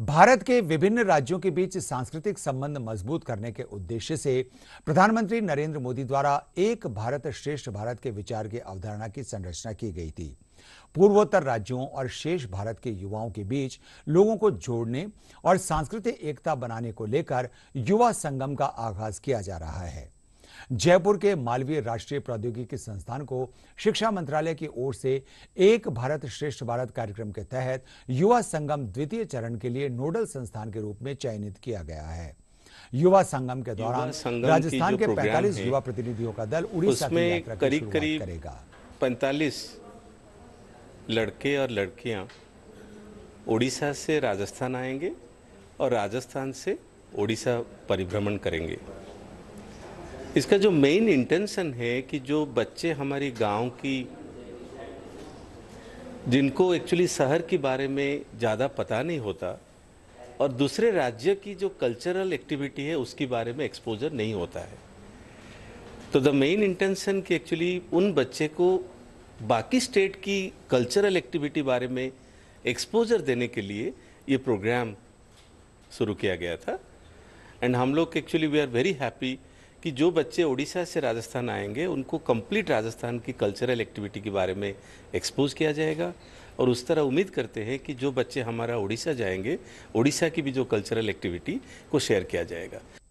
भारत के विभिन्न राज्यों के बीच सांस्कृतिक संबंध मजबूत करने के उद्देश्य से प्रधानमंत्री नरेंद्र मोदी द्वारा एक भारत श्रेष्ठ भारत के विचार की अवधारणा की संरचना की गई थी पूर्वोत्तर राज्यों और शेष भारत के युवाओं के बीच लोगों को जोड़ने और सांस्कृतिक एकता बनाने को लेकर युवा संगम का आगाज किया जा रहा है जयपुर के मालवीय राष्ट्रीय प्रौद्योगिकी संस्थान को शिक्षा मंत्रालय की ओर से एक भारत श्रेष्ठ भारत कार्यक्रम के तहत युवा संगम द्वितीय चरण के लिए नोडल संस्थान के रूप में चयनित किया गया है युवा संगम के दौरान राजस्थान के 45 युवा प्रतिनिधियों का दल उड़ीसा में करीब करीब करेगा 45 लड़के और लड़कियां उड़ीसा से राजस्थान आएंगे और राजस्थान से उड़ीसा परिभ्रमण करेंगे इसका जो मेन इंटेंशन है कि जो बच्चे हमारी गांव की जिनको एक्चुअली शहर के बारे में ज़्यादा पता नहीं होता और दूसरे राज्य की जो कल्चरल एक्टिविटी है उसके बारे में एक्सपोजर नहीं होता है तो द मेन इंटेंशन कि एक्चुअली उन बच्चे को बाकी स्टेट की कल्चरल एक्टिविटी बारे में एक्सपोजर देने के लिए ये प्रोग्राम शुरू किया गया था एंड हम लोग actually we are very happy कि जो बच्चे उड़ीसा से राजस्थान आएंगे उनको कंप्लीट राजस्थान की कल्चरल एक्टिविटी के बारे में एक्सपोज किया जाएगा और उस तरह उम्मीद करते हैं कि जो बच्चे हमारा उड़ीसा जाएंगे उड़ीसा की भी जो कल्चरल एक्टिविटी को शेयर किया जाएगा